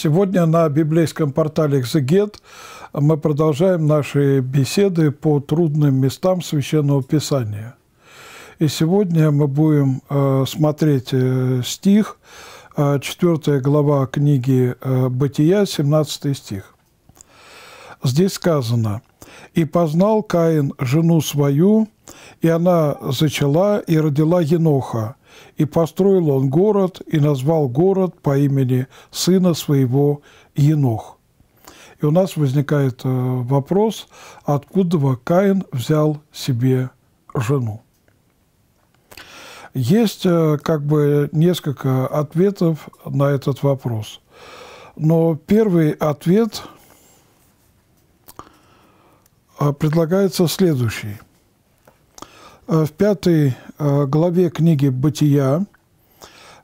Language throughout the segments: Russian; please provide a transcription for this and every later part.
Сегодня на библейском портале «Экзегет» мы продолжаем наши беседы по трудным местам Священного Писания. И сегодня мы будем э, смотреть э, стих, 4 э, глава книги «Бытия», 17 стих. Здесь сказано «И познал Каин жену свою, и она зачала и родила Еноха, и построил он город, и назвал город по имени сына своего Енох. И у нас возникает э, вопрос, откуда Каин взял себе жену. Есть э, как бы несколько ответов на этот вопрос. Но первый ответ э, предлагается следующий – Э, в пятой э, главе книги «Бытия»,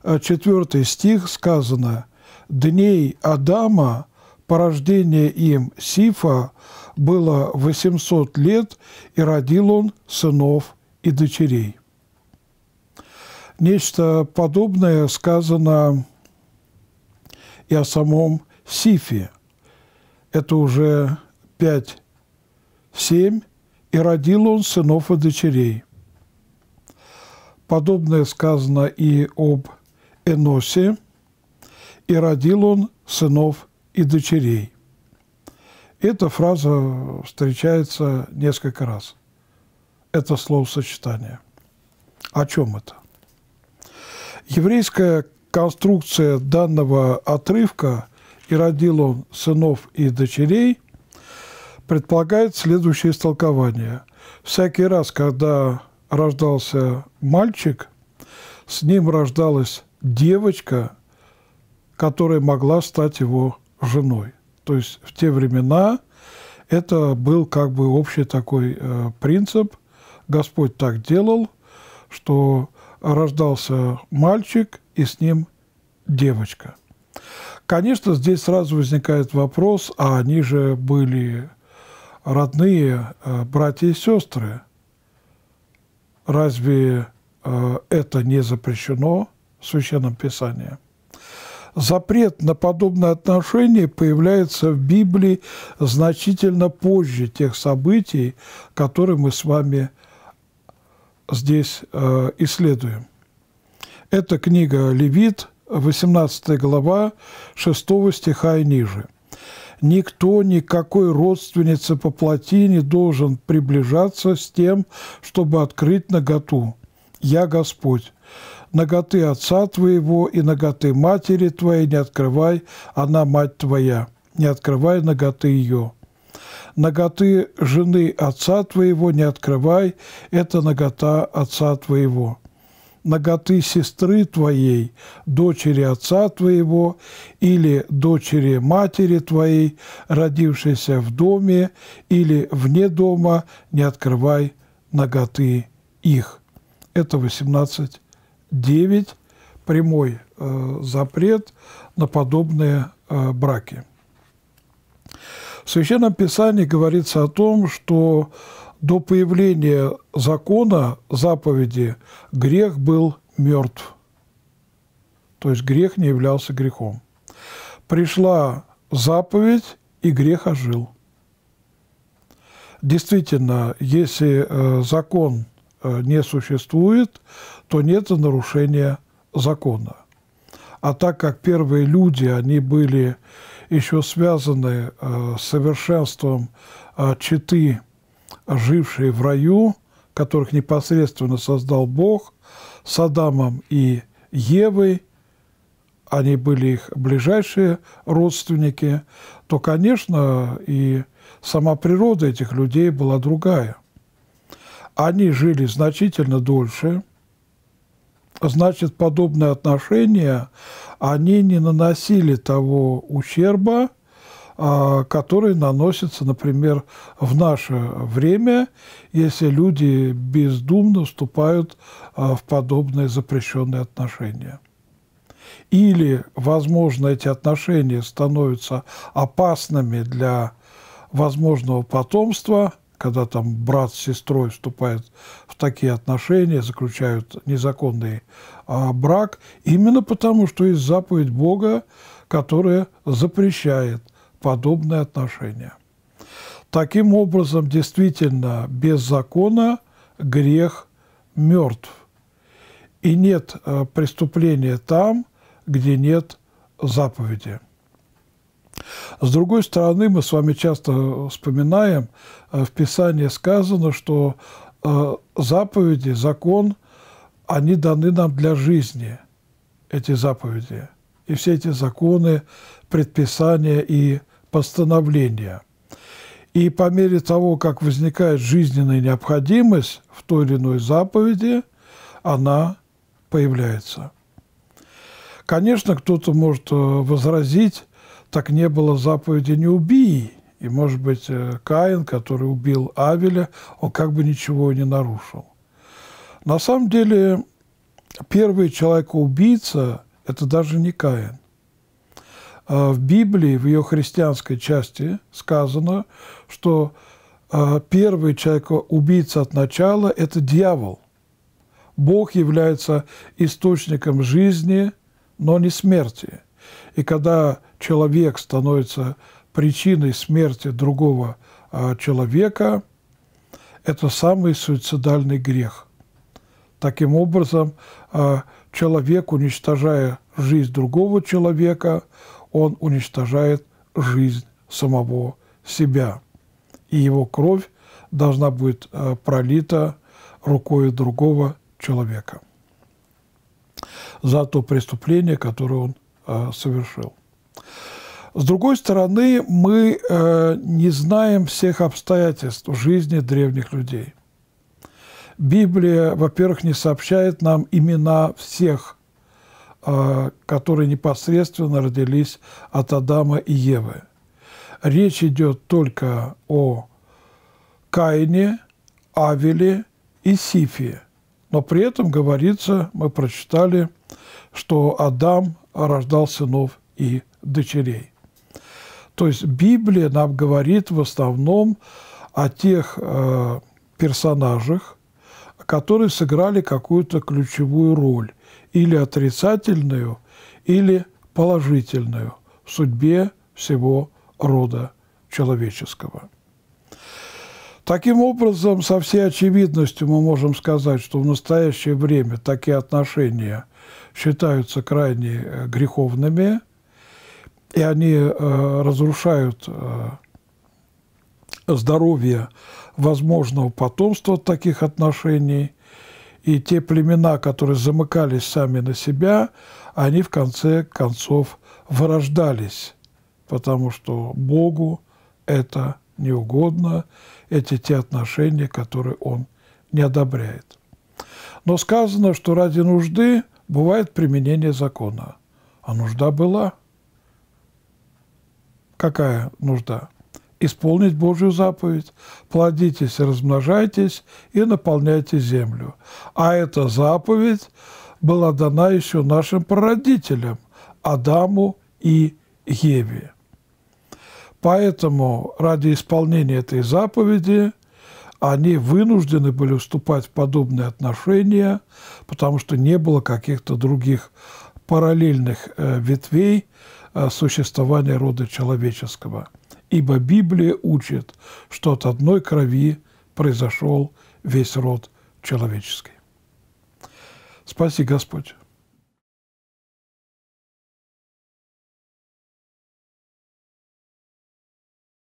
э, четвертый стих сказано «Дней Адама, порождение им Сифа, было 800 лет, и родил он сынов и дочерей». Нечто подобное сказано и о самом Сифе. Это уже 5-7, и родил он сынов и дочерей. Подобное сказано и об Эносе, «И родил он сынов и дочерей». Эта фраза встречается несколько раз. Это словосочетание. О чем это? Еврейская конструкция данного отрывка «И родил он сынов и дочерей» предполагает следующее истолкование. Всякий раз, когда рождался мальчик, с ним рождалась девочка, которая могла стать его женой. То есть в те времена это был как бы общий такой э, принцип. Господь так делал, что рождался мальчик и с ним девочка. Конечно, здесь сразу возникает вопрос, а они же были родные э, братья и сестры – Разве э, это не запрещено в Священном Писании? Запрет на подобное отношение появляется в Библии значительно позже тех событий, которые мы с вами здесь э, исследуем. Это книга «Левит», 18 глава, 6 стиха и ниже – никто никакой родственница по плоти не должен приближаться с тем, чтобы открыть наготу. Я Господь. Наготы отца твоего и наготы матери твоей не открывай, она мать твоя. Не открывай наготы ее. Наготы жены отца твоего не открывай, это нагота отца твоего ноготы сестры твоей, дочери отца твоего или дочери матери твоей, родившейся в доме или вне дома, не открывай ноготы их». Это 18.9, прямой э, запрет на подобные э, браки. В Священном Писании говорится о том, что до появления закона, заповеди, грех был мертв. То есть грех не являлся грехом. Пришла заповедь, и грех ожил. Действительно, если э, закон э, не существует, то нет нарушения закона. А так как первые люди, они были еще связанные э, с совершенством э, читы, жившие в раю, которых непосредственно создал Бог, с Адамом и Евой, они были их ближайшие родственники, то, конечно, и сама природа этих людей была другая. Они жили значительно дольше – значит, подобные отношения, они не наносили того ущерба, а, который наносится, например, в наше время, если люди бездумно вступают а, в подобные запрещенные отношения. Или, возможно, эти отношения становятся опасными для возможного потомства – когда там брат с сестрой вступает в такие отношения, заключают незаконный а, брак, именно потому, что есть заповедь Бога, которая запрещает подобные отношения. Таким образом, действительно, без закона грех мертв. И нет э, преступления там, где нет заповеди. С другой стороны, мы с вами часто вспоминаем, э, в Писании сказано, что э, заповеди, закон, они даны нам для жизни, эти заповеди. И все эти законы, предписания и постановления. И по мере того, как возникает жизненная необходимость в той или иной заповеди, она появляется. Конечно, кто-то может э, возразить, так не было заповеди «не убий». И, может быть, э, Каин, который убил Авеля, он как бы ничего не нарушил. На самом деле, первый человек-убийца – это даже не Каин. А в Библии, в ее христианской части сказано, что а, первый человек-убийца от начала – это дьявол. Бог является источником жизни, но не смерти. И когда человек становится причиной смерти другого а, человека, это самый суицидальный грех. Таким образом, а, человек, уничтожая жизнь другого человека, он уничтожает жизнь самого себя. И его кровь должна быть а, пролита рукой другого человека за то преступление, которое он Э, совершил. С другой стороны, мы э, не знаем всех обстоятельств жизни древних людей. Библия, во-первых, не сообщает нам имена всех, э, которые непосредственно родились от Адама и Евы. Речь идет только о Каине, Авеле и Сифе. Но при этом говорится, мы прочитали, что Адам а рождал сынов и дочерей. То есть Библия нам говорит в основном о тех э, персонажах, которые сыграли какую-то ключевую роль, или отрицательную, или положительную в судьбе всего рода человеческого. Таким образом, со всей очевидностью мы можем сказать, что в настоящее время такие отношения – считаются крайне э, греховными, и они э, разрушают э, здоровье возможного потомства таких отношений, и те племена, которые замыкались сами на себя, они в конце концов вырождались, потому что Богу это не угодно, эти те отношения, которые Он не одобряет. Но сказано, что ради нужды бывает применение закона. А нужда была. Какая нужда? Исполнить Божью заповедь. Плодитесь, размножайтесь и наполняйте землю. А эта заповедь была дана еще нашим прародителям Адаму и Еве. Поэтому ради исполнения этой заповеди – они вынуждены были вступать в подобные отношения, потому что не было каких-то других параллельных э, ветвей э, существования рода человеческого. Ибо Библия учит, что от одной крови произошел весь род человеческий. Спаси Господь!